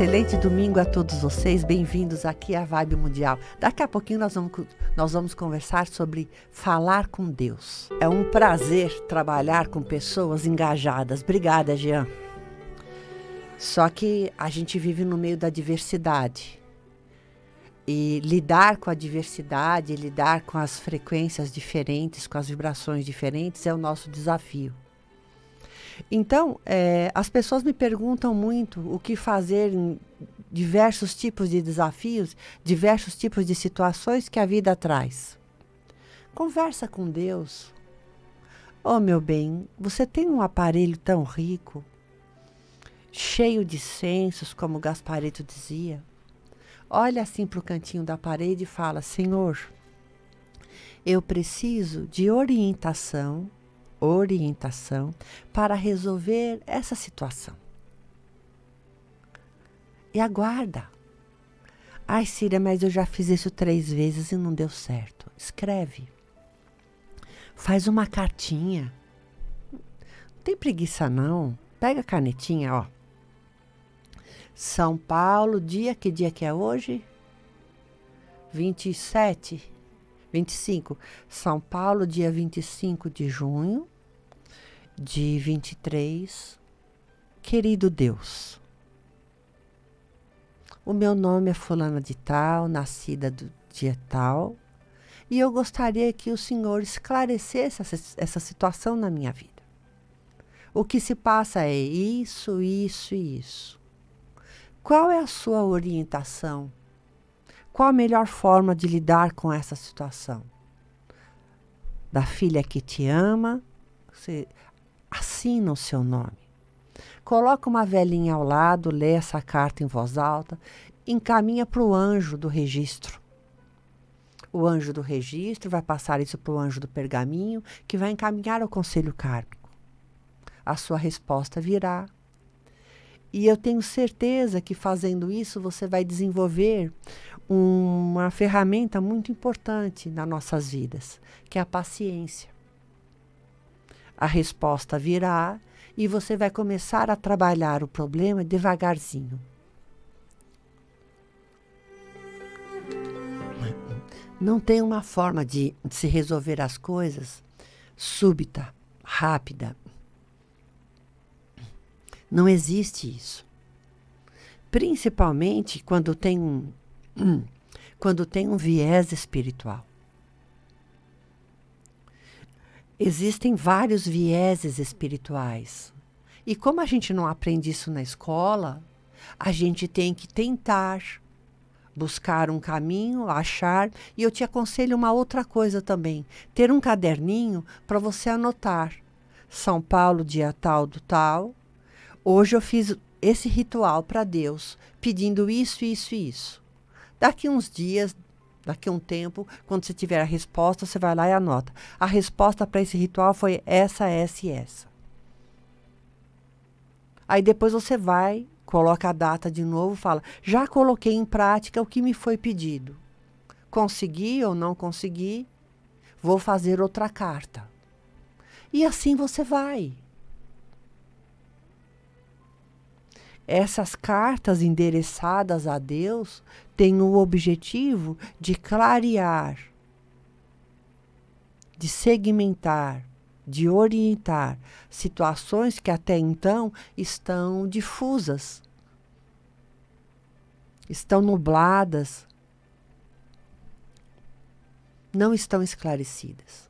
Excelente domingo a todos vocês, bem-vindos aqui à Vibe Mundial. Daqui a pouquinho nós vamos, nós vamos conversar sobre falar com Deus. É um prazer trabalhar com pessoas engajadas. Obrigada, Jean. Só que a gente vive no meio da diversidade. E lidar com a diversidade, lidar com as frequências diferentes, com as vibrações diferentes, é o nosso desafio. Então, é, as pessoas me perguntam muito o que fazer em diversos tipos de desafios, diversos tipos de situações que a vida traz. Conversa com Deus. Oh, meu bem, você tem um aparelho tão rico, cheio de sensos, como Gasparito dizia. Olha assim para o cantinho da parede e fala: Senhor, eu preciso de orientação orientação para resolver essa situação. E aguarda. Ai, Síria, mas eu já fiz isso três vezes e não deu certo. Escreve. Faz uma cartinha. Não tem preguiça, não. Pega a canetinha, ó. São Paulo, dia que dia que é hoje? 27 25. São Paulo, dia 25 de junho de 23. Querido Deus, o meu nome é Fulana de Tal, nascida do dia tal, e eu gostaria que o Senhor esclarecesse essa, situação na minha vida. O que se passa é isso, isso e isso. Qual é a sua orientação qual a melhor forma de lidar com essa situação? Da filha que te ama, você assina o seu nome. Coloca uma velhinha ao lado, lê essa carta em voz alta, encaminha para o anjo do registro. O anjo do registro vai passar isso para o anjo do pergaminho, que vai encaminhar ao conselho kármico. A sua resposta virá, e eu tenho certeza que fazendo isso você vai desenvolver uma ferramenta muito importante nas nossas vidas, que é a paciência. A resposta virá e você vai começar a trabalhar o problema devagarzinho. Não tem uma forma de se resolver as coisas súbita, rápida. Não existe isso. Principalmente quando tem um, Hum. quando tem um viés espiritual. Existem vários vieses espirituais. E como a gente não aprende isso na escola, a gente tem que tentar buscar um caminho, achar. E eu te aconselho uma outra coisa também: ter um caderninho para você anotar. São Paulo, dia tal do tal. Hoje eu fiz esse ritual para Deus, pedindo isso, isso e isso. Daqui uns dias, daqui um tempo, quando você tiver a resposta, você vai lá e anota. A resposta para esse ritual foi essa, essa e essa. Aí depois você vai, coloca a data de novo, fala: já coloquei em prática o que me foi pedido. Consegui ou não consegui, vou fazer outra carta. E assim você vai. essas cartas endereçadas a Deus têm o objetivo de clarear, de segmentar, de orientar situações que até então estão difusas, estão nubladas, não estão esclarecidas.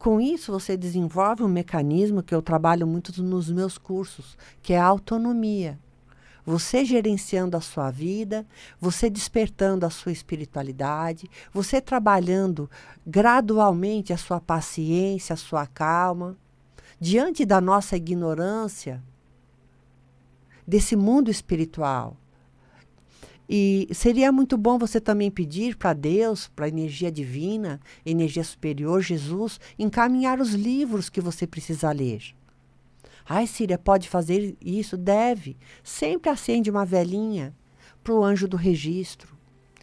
Com isso, você desenvolve um mecanismo que eu trabalho muito nos meus cursos, que é a autonomia. Você gerenciando a sua vida, você despertando a sua espiritualidade, você trabalhando gradualmente a sua paciência, a sua calma. Diante da nossa ignorância, desse mundo espiritual, e seria muito bom você também pedir para Deus, para a energia divina, energia superior, Jesus, encaminhar os livros que você precisa ler. Ai, Síria, pode fazer isso? Deve. Sempre acende uma velhinha para o anjo do registro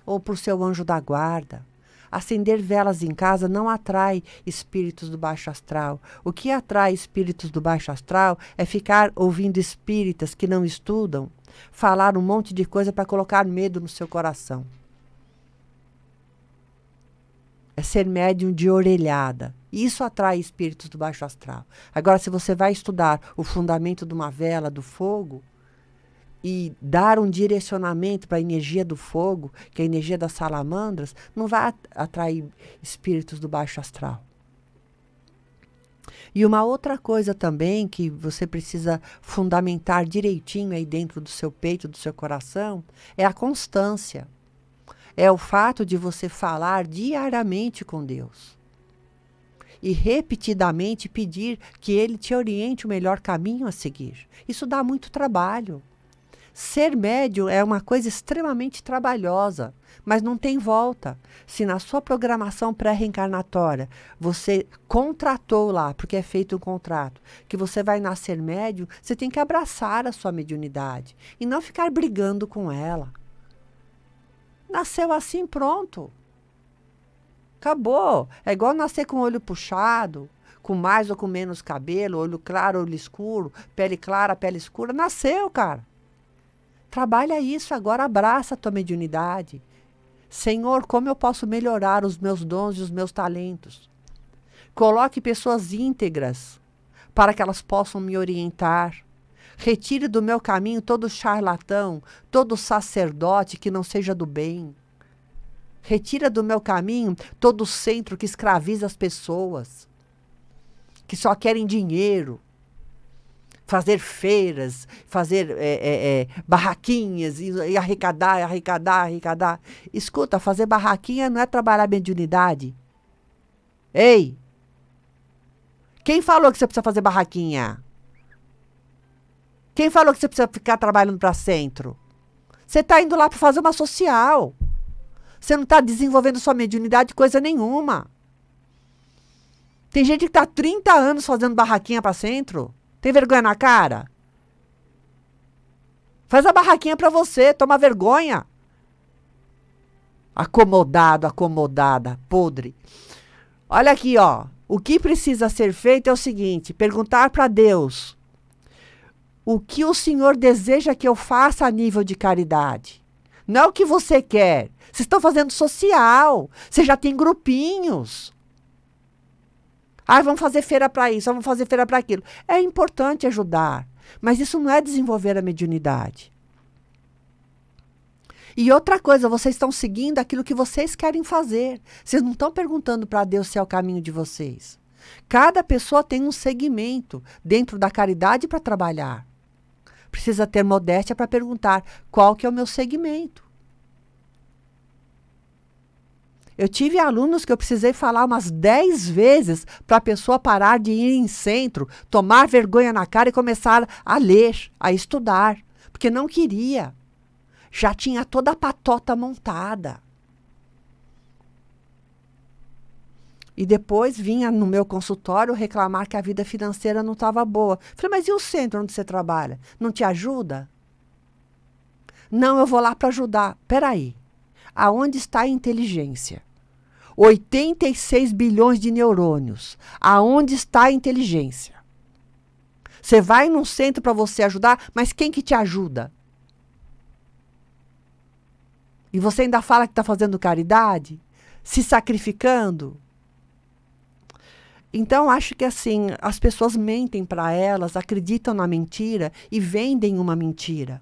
ou para o seu anjo da guarda Acender velas em casa não atrai espíritos do baixo astral. O que atrai espíritos do baixo astral é ficar ouvindo espíritas que não estudam falar um monte de coisa para colocar medo no seu coração. É ser médium de orelhada. Isso atrai espíritos do baixo astral. Agora, se você vai estudar o fundamento de uma vela, do fogo, e dar um direcionamento para a energia do fogo, que é a energia das salamandras, não vai atrair espíritos do baixo astral. E uma outra coisa também que você precisa fundamentar direitinho aí dentro do seu peito, do seu coração, é a constância. É o fato de você falar diariamente com Deus e repetidamente pedir que Ele te oriente o melhor caminho a seguir. Isso dá muito trabalho. Ser médio é uma coisa extremamente trabalhosa, mas não tem volta. Se na sua programação pré-reencarnatória você contratou lá, porque é feito um contrato, que você vai nascer médio, você tem que abraçar a sua mediunidade e não ficar brigando com ela. Nasceu assim, pronto. Acabou. É igual nascer com o olho puxado, com mais ou com menos cabelo, olho claro, olho escuro, pele clara, pele escura. Nasceu, cara. Trabalha isso agora, abraça a tua mediunidade. Senhor, como eu posso melhorar os meus dons e os meus talentos? Coloque pessoas íntegras para que elas possam me orientar. Retire do meu caminho todo charlatão, todo sacerdote que não seja do bem. Retira do meu caminho todo centro que escraviza as pessoas, que só querem dinheiro, fazer feiras, fazer é, é, é, barraquinhas e, e arrecadar, arrecadar, arrecadar. Escuta, fazer barraquinha não é trabalhar mediunidade. Ei! Quem falou que você precisa fazer barraquinha? Quem falou que você precisa ficar trabalhando para centro? Você está indo lá para fazer uma social. Você não está desenvolvendo sua mediunidade coisa nenhuma. Tem gente que está 30 anos fazendo barraquinha para centro. Tem vergonha na cara? Faz a barraquinha para você, toma vergonha. Acomodado, acomodada, podre. Olha aqui, ó. O que precisa ser feito é o seguinte: perguntar para Deus o que o Senhor deseja que eu faça a nível de caridade. Não é o que você quer. Vocês estão fazendo social. Você já tem grupinhos. Ah, vamos fazer feira para isso, vamos fazer feira para aquilo. É importante ajudar, mas isso não é desenvolver a mediunidade. E outra coisa, vocês estão seguindo aquilo que vocês querem fazer. Vocês não estão perguntando para Deus se é o caminho de vocês. Cada pessoa tem um segmento dentro da caridade para trabalhar. Precisa ter modéstia para perguntar qual que é o meu segmento. Eu tive alunos que eu precisei falar umas 10 vezes para a pessoa parar de ir em centro, tomar vergonha na cara e começar a ler, a estudar, porque não queria. Já tinha toda a patota montada. E depois vinha no meu consultório reclamar que a vida financeira não estava boa. Falei, mas e o centro onde você trabalha? Não te ajuda? Não, eu vou lá para ajudar. Peraí, aonde está a inteligência? 86 bilhões de neurônios. Aonde está a inteligência? Você vai num centro para você ajudar, mas quem que te ajuda? E você ainda fala que está fazendo caridade? Se sacrificando? Então, acho que assim, as pessoas mentem para elas, acreditam na mentira e vendem uma mentira.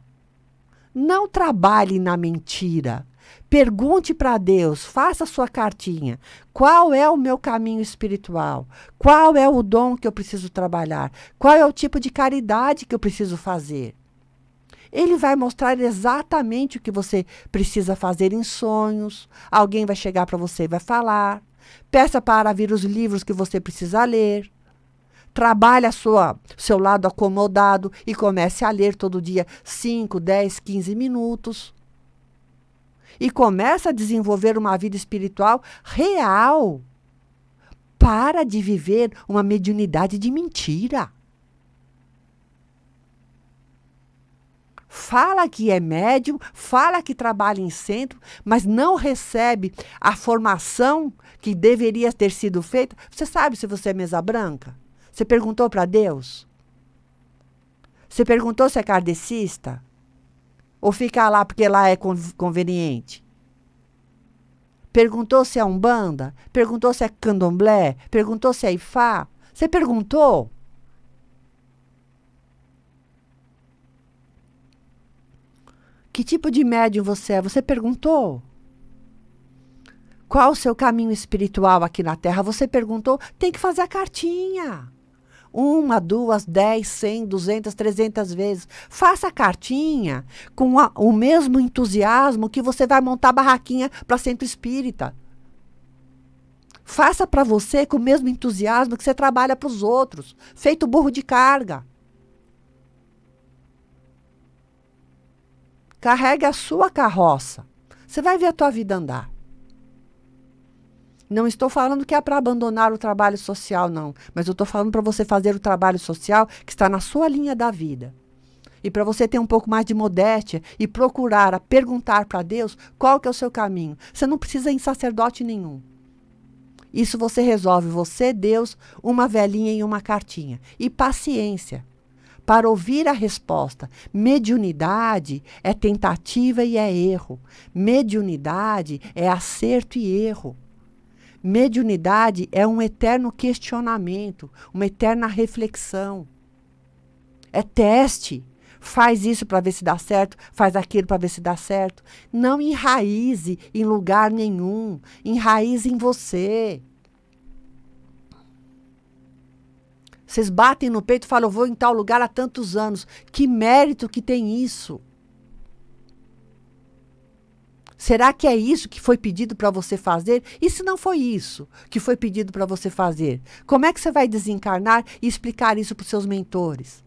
Não trabalhe na mentira. Pergunte para Deus, faça sua cartinha. Qual é o meu caminho espiritual? Qual é o dom que eu preciso trabalhar? Qual é o tipo de caridade que eu preciso fazer? Ele vai mostrar exatamente o que você precisa fazer em sonhos. Alguém vai chegar para você e vai falar. Peça para vir os livros que você precisa ler trabalhe a sua seu lado acomodado e comece a ler todo dia 5, 10, 15 minutos e começa a desenvolver uma vida espiritual real. Para de viver uma mediunidade de mentira. fala que é médium, fala que trabalha em centro, mas não recebe a formação que deveria ter sido feita. Você sabe se você é mesa branca? Você perguntou para Deus? Você perguntou se é kardecista? Ou ficar lá porque lá é conveniente? Perguntou se é Umbanda? Perguntou se é Candomblé? Perguntou se é Ifá? Você perguntou? Que tipo de médium você é? Você perguntou? Qual o seu caminho espiritual aqui na Terra? Você perguntou? Tem que fazer a cartinha uma, duas, dez, cem, duzentas, trezentas vezes. Faça a cartinha com a, o mesmo entusiasmo que você vai montar barraquinha para centro espírita. Faça para você com o mesmo entusiasmo que você trabalha para os outros, feito burro de carga. Carregue a sua carroça. Você vai ver a tua vida andar. Não estou falando que é para abandonar o trabalho social, não. Mas eu estou falando para você fazer o trabalho social que está na sua linha da vida. E para você ter um pouco mais de modéstia e procurar perguntar para Deus qual que é o seu caminho. Você não precisa ir em sacerdote nenhum. Isso você resolve, você, Deus, uma velhinha e uma cartinha. E paciência para ouvir a resposta. Mediunidade é tentativa e é erro. Mediunidade é acerto e erro. Mediunidade é um eterno questionamento, uma eterna reflexão. É teste. Faz isso para ver se dá certo, faz aquilo para ver se dá certo. Não enraize em lugar nenhum, enraize em você. Vocês batem no peito e falam, eu vou em tal lugar há tantos anos. Que mérito que tem isso? Será que é isso que foi pedido para você fazer? E se não foi isso que foi pedido para você fazer? Como é que você vai desencarnar e explicar isso para os seus mentores?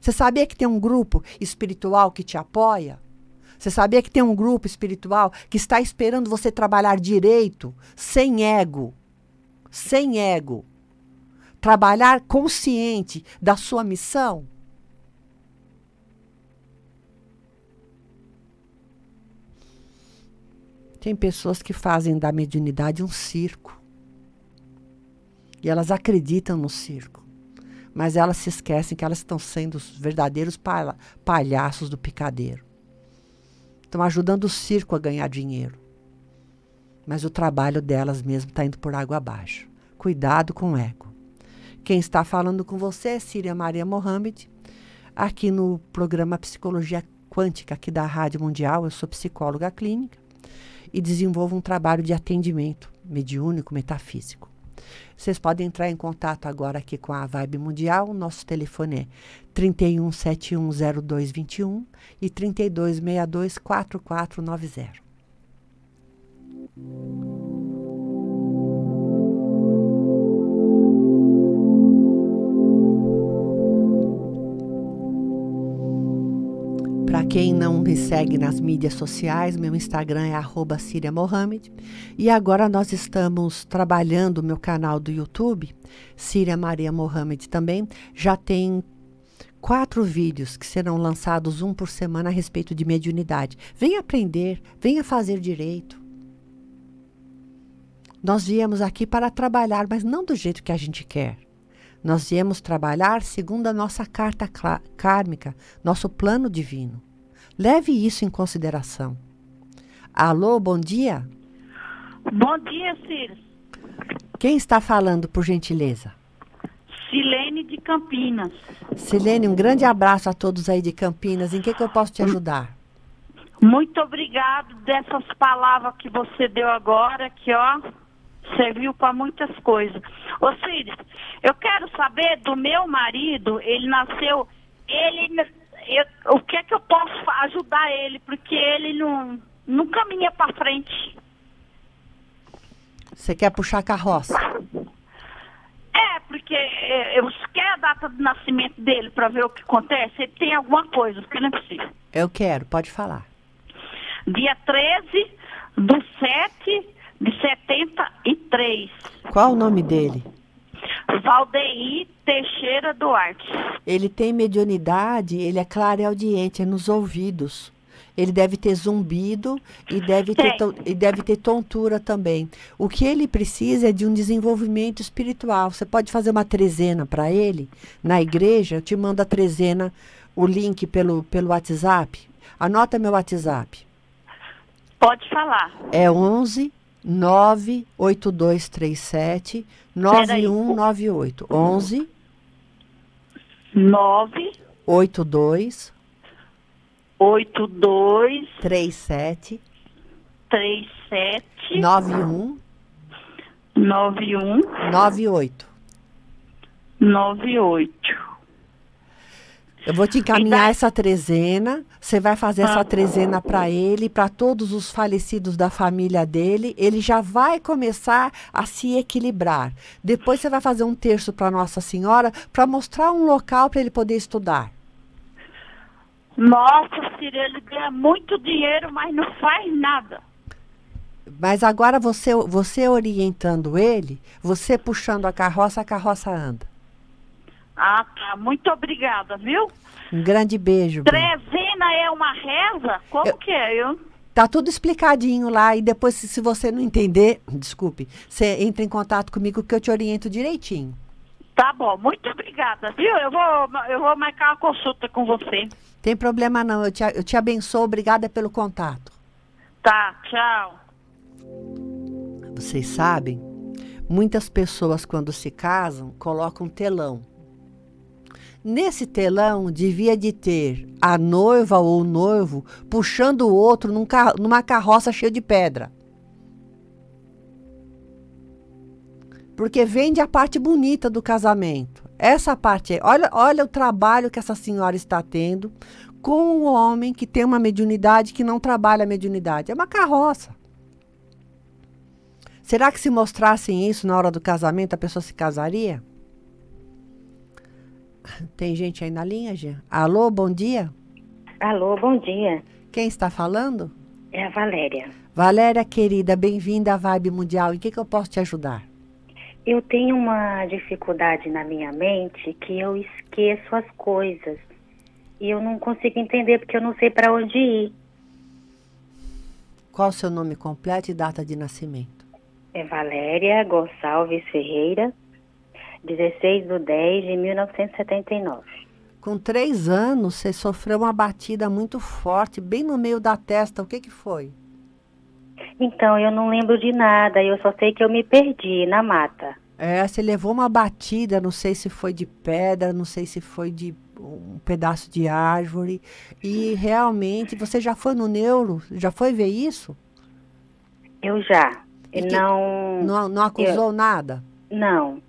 Você sabia que tem um grupo espiritual que te apoia? Você sabia que tem um grupo espiritual que está esperando você trabalhar direito, sem ego? Sem ego. Trabalhar consciente da sua missão? Tem pessoas que fazem da mediunidade um circo. E elas acreditam no circo. Mas elas se esquecem que elas estão sendo os verdadeiros palhaços do picadeiro. Estão ajudando o circo a ganhar dinheiro. Mas o trabalho delas mesmo está indo por água abaixo. Cuidado com o ego. Quem está falando com você é Síria Maria Mohamed, aqui no programa Psicologia Quântica, aqui da Rádio Mundial. Eu sou psicóloga clínica e desenvolva um trabalho de atendimento mediúnico, metafísico. Vocês podem entrar em contato agora aqui com a Vibe Mundial. O nosso telefone é 31710221 e 32624490. Para quem não me segue nas mídias sociais, meu Instagram é @siria_mohamed e agora nós estamos trabalhando o meu canal do YouTube, Síria Maria Mohamed também, já tem quatro vídeos que serão lançados um por semana a respeito de mediunidade. Venha aprender, venha fazer direito. Nós viemos aqui para trabalhar, mas não do jeito que a gente quer. Nós viemos trabalhar segundo a nossa carta kármica, nosso plano divino. Leve isso em consideração. Alô, bom dia. Bom dia, Ciro. Quem está falando, por gentileza? Silene de Campinas. Silene, um grande abraço a todos aí de Campinas. Em que, que eu posso te ajudar? Muito obrigado dessas palavras que você deu agora, que ó, serviu para muitas coisas. Ô Círis, eu quero saber do meu marido, ele nasceu, ele, eu, o que é que eu posso ajudar ele, porque ele não, não caminha é para frente. Você quer puxar a carroça? É, porque é, eu quero a data do nascimento dele para ver o que acontece. Ele tem alguma coisa, porque não é possível. Eu quero, pode falar. Dia 13 do 7 de 73. Qual o nome dele? Valdeir Teixeira Duarte. Ele tem mediunidade, ele é clareaudiente, é nos ouvidos. Ele deve ter zumbido e deve ter, e deve ter tontura também. O que ele precisa é de um desenvolvimento espiritual. Você pode fazer uma trezena para ele na igreja? Eu te mando a trezena, o link pelo, pelo WhatsApp. Anota meu WhatsApp. Pode falar. É 11 98237 9198. 11 982 82 37 37 91 91 98 98 eu vou te encaminhar daí... Então- essa trezena. Você vai fazer ah, essa trezena para ele, para todos os falecidos da família dele. Ele já vai começar a se equilibrar. Depois você vai fazer um terço para Nossa Senhora para mostrar um local para ele poder estudar. Nossa, Cira, ele ganha muito dinheiro, mas não faz nada. Mas agora você, você orientando ele, você puxando a carroça, a carroça anda. Ah, tá. Muito obrigada, viu? Um grande beijo. Trezena é uma reza? Como eu... que é? Eu Tá tudo explicadinho lá e depois, se, você não entender, desculpe, você entra em contato comigo que eu te oriento direitinho. Tá bom, muito obrigada, viu? Eu vou, eu vou marcar uma consulta com você. Tem problema não, eu te, eu te abençoo, obrigada pelo contato. Tá, tchau. Vocês sabem, muitas pessoas quando se casam colocam telão Nesse telão devia de ter a noiva ou o noivo puxando o outro num carro, numa carroça cheia de pedra. Porque vende a parte bonita do casamento. Essa parte, é, olha, olha o trabalho que essa senhora está tendo com um homem que tem uma mediunidade que não trabalha a mediunidade. É uma carroça. Será que se mostrassem isso na hora do casamento, a pessoa se casaria? Tem gente aí na linha, Jean? Alô, bom dia. Alô, bom dia. Quem está falando? É a Valéria. Valéria, querida, bem-vinda à Vibe Mundial. Em que, que eu posso te ajudar? Eu tenho uma dificuldade na minha mente que eu esqueço as coisas. E eu não consigo entender porque eu não sei para onde ir. Qual o seu nome completo e data de nascimento? É Valéria Gonçalves Ferreira 16 de 10 de 1979. Com três anos, você sofreu uma batida muito forte, bem no meio da testa. O que, que foi? Então, eu não lembro de nada. Eu só sei que eu me perdi na mata. É, você levou uma batida, não sei se foi de pedra, não sei se foi de um pedaço de árvore. E realmente, você já foi no neuro? Já foi ver isso? Eu já. e não, não. Não acusou eu, nada? Não.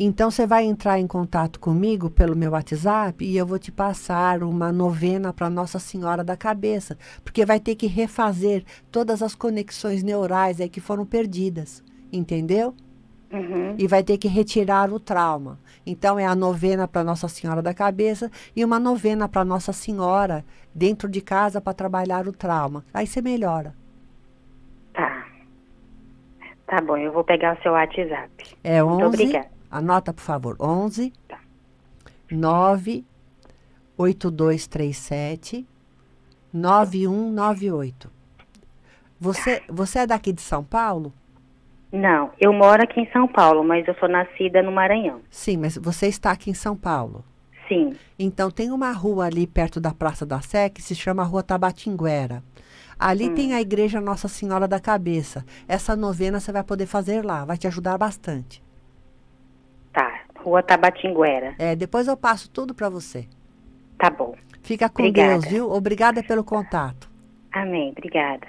Então você vai entrar em contato comigo pelo meu WhatsApp e eu vou te passar uma novena para Nossa Senhora da Cabeça, porque vai ter que refazer todas as conexões neurais aí que foram perdidas, entendeu? Uhum. E vai ter que retirar o trauma. Então é a novena para Nossa Senhora da Cabeça e uma novena para Nossa Senhora dentro de casa para trabalhar o trauma. Aí você melhora. Tá. Tá bom, eu vou pegar o seu WhatsApp. É 11. Muito obrigada. Anota, por favor, 11 tá. 9 8237 9198. Você, tá. você é daqui de São Paulo? Não, eu moro aqui em São Paulo, mas eu sou nascida no Maranhão. Sim, mas você está aqui em São Paulo? Sim. Então tem uma rua ali perto da Praça da Sé que se chama Rua Tabatinguera. Ali hum. tem a igreja Nossa Senhora da Cabeça. Essa novena você vai poder fazer lá, vai te ajudar bastante. Rua Tabatinguera. É, depois eu passo tudo para você. Tá bom. Fica com obrigada. Deus, viu? Obrigada pelo contato. Amém, obrigada.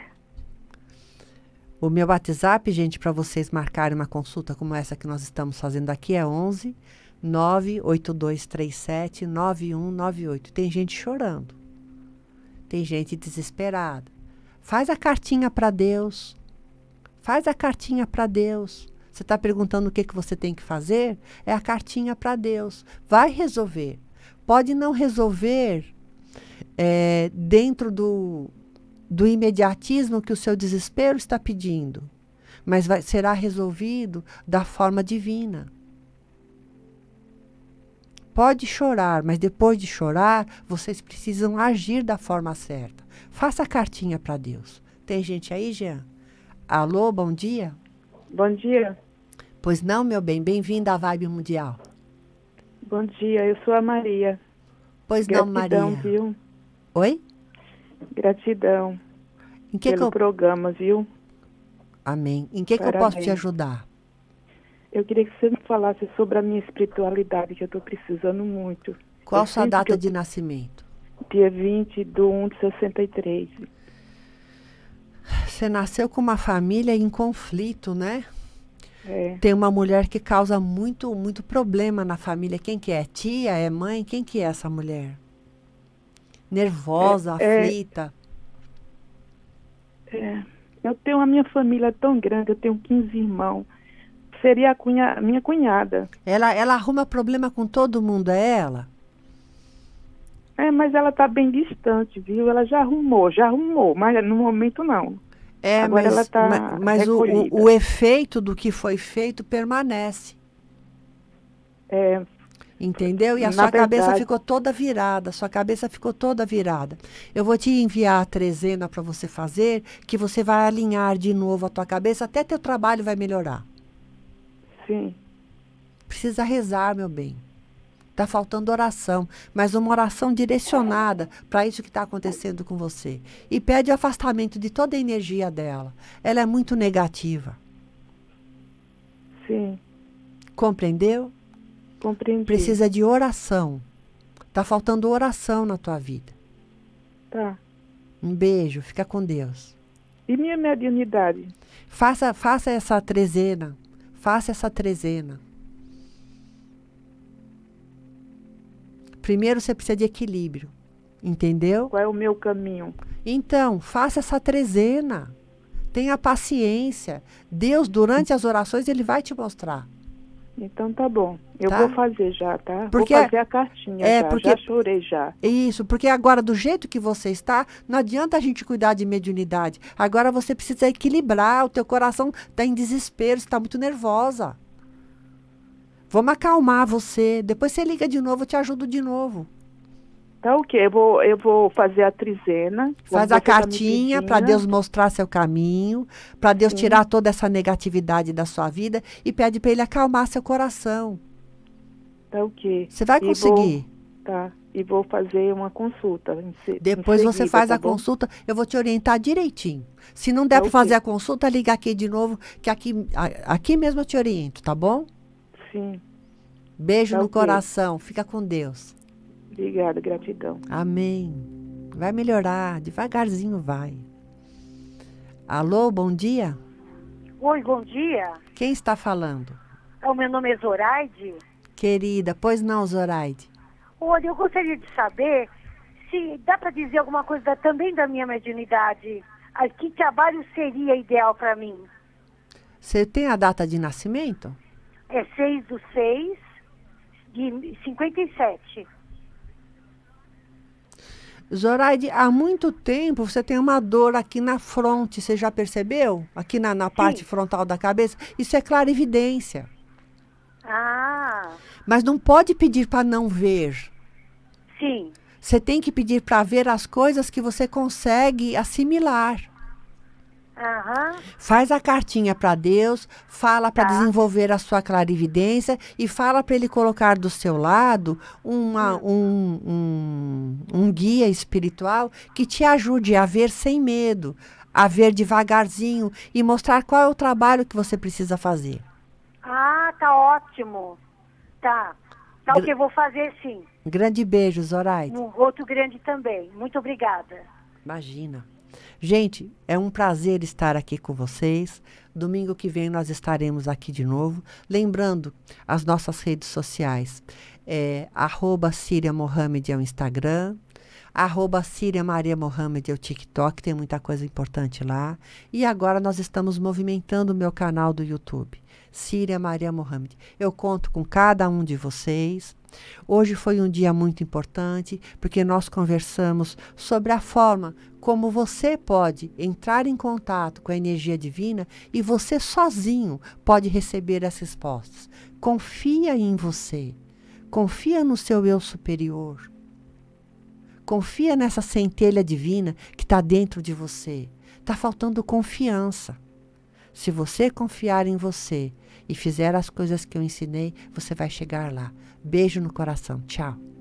O meu WhatsApp, gente, para vocês marcarem uma consulta como essa que nós estamos fazendo aqui é 11 98237 9198. Tem gente chorando. Tem gente desesperada. Faz a cartinha para Deus. Faz a cartinha para Deus. Você está perguntando o que, que você tem que fazer? É a cartinha para Deus. Vai resolver. Pode não resolver é, dentro do, do imediatismo que o seu desespero está pedindo, mas vai, será resolvido da forma divina. Pode chorar, mas depois de chorar, vocês precisam agir da forma certa. Faça a cartinha para Deus. Tem gente aí, Jean? Alô, bom dia. Bom dia. Pois não, meu bem, bem vindo à Vibe Mundial. Bom dia, eu sou a Maria. Pois Gratidão, não, Maria. Viu? Oi? Gratidão. Em que pelo que eu... programa, viu? Amém. Em que, que eu posso te ajudar? Eu queria que você me falasse sobre a minha espiritualidade, que eu estou precisando muito. Qual a sua data eu... de nascimento? Dia 20 de 1 de 63. Você nasceu com uma família em conflito, né? É. Tem uma mulher que causa muito, muito problema na família. Quem que é? Tia? É mãe? Quem que é essa mulher? Nervosa, é, é. aflita. É, eu tenho a minha família é tão grande, eu tenho 15 irmãos. Seria a cunha, minha cunhada. Ela, ela arruma problema com todo mundo, é ela? É, mas ela está bem distante, viu? Ela já arrumou, já arrumou, mas no momento não. É, Agora mas, ela tá mas o, o, o, efeito do que foi feito permanece. É, Entendeu? E a sua verdade... cabeça ficou toda virada, sua cabeça ficou toda virada. Eu vou te enviar a trezena para você fazer, que você vai alinhar de novo a tua cabeça, até teu trabalho vai melhorar. Sim. Precisa rezar, meu bem está faltando oração, mas uma oração direcionada para isso que está acontecendo com você. E pede afastamento de toda a energia dela. Ela é muito negativa. Sim. Compreendeu? Compreendi. Precisa de oração. Tá faltando oração na tua vida. Tá. Um beijo, fica com Deus. E minha mediunidade? Faça, faça essa trezena. Faça essa trezena. Primeiro você precisa de equilíbrio. Entendeu? Qual é o meu caminho? Então, faça essa trezena. Tenha paciência. Deus, durante as orações, ele vai te mostrar. Então tá bom. Eu tá? vou fazer já, tá? Porque vou fazer a cartinha é, já. Porque, já chorei já. Isso, porque agora, do jeito que você está, não adianta a gente cuidar de mediunidade. Agora você precisa equilibrar. O teu coração está em desespero, está muito nervosa. Vamos acalmar você. Depois você liga de novo, eu te ajudo de novo. Tá ok, eu vou, eu vou fazer a trizena. Faz a cartinha para Deus mostrar seu caminho, para Deus Sim. tirar toda essa negatividade da sua vida e pede para Ele acalmar seu coração. Tá ok. Você vai conseguir. Vou, tá, e vou fazer uma consulta. Depois seguida, você faz tá a bom? consulta, eu vou te orientar direitinho. Se não der tá para okay. fazer a consulta, liga aqui de novo, que aqui, aqui mesmo eu te oriento, tá bom? Sim. Beijo tá no coração. Fica com Deus. Obrigada, gratidão. Amém. Vai melhorar, devagarzinho vai. Alô, bom dia. Oi, bom dia. Quem está falando? É, o meu nome é Zoraide. Querida, pois não, Zoraide? Olha, eu gostaria de saber se dá para dizer alguma coisa também da minha mediunidade. Que trabalho seria ideal para mim? Você tem a data de nascimento? é 6 do 6 de 57. Zoraide, há muito tempo você tem uma dor aqui na fronte, você já percebeu? Aqui na, na parte frontal da cabeça. Isso é clarividência. Ah. Mas não pode pedir para não ver. Sim. Você tem que pedir para ver as coisas que você consegue assimilar. Uhum. Faz a cartinha para Deus, fala para tá. desenvolver a sua clarividência e fala para ele colocar do seu lado uma, hum. um, um, um guia espiritual que te ajude a ver sem medo, a ver devagarzinho e mostrar qual é o trabalho que você precisa fazer. Ah, tá ótimo. Tá. Tá o que eu vou fazer sim. Grande beijo, Zoraide. Um outro grande também. Muito obrigada. Imagina. Gente, é um prazer estar aqui com vocês. Domingo que vem nós estaremos aqui de novo. Lembrando, as nossas redes sociais. É, arroba Síria Mohamed é o Instagram. Arroba Síria Maria Mohamed é o TikTok, tem muita coisa importante lá. E agora nós estamos movimentando o meu canal do YouTube, Síria Maria Mohamed. Eu conto com cada um de vocês. Hoje foi um dia muito importante porque nós conversamos sobre a forma como você pode entrar em contato com a energia divina e você sozinho pode receber as respostas. Confia em você, confia no seu eu superior. Confia nessa centelha divina que está dentro de você. Está faltando confiança. Se você confiar em você e fizer as coisas que eu ensinei, você vai chegar lá. Beijo no coração. Tchau.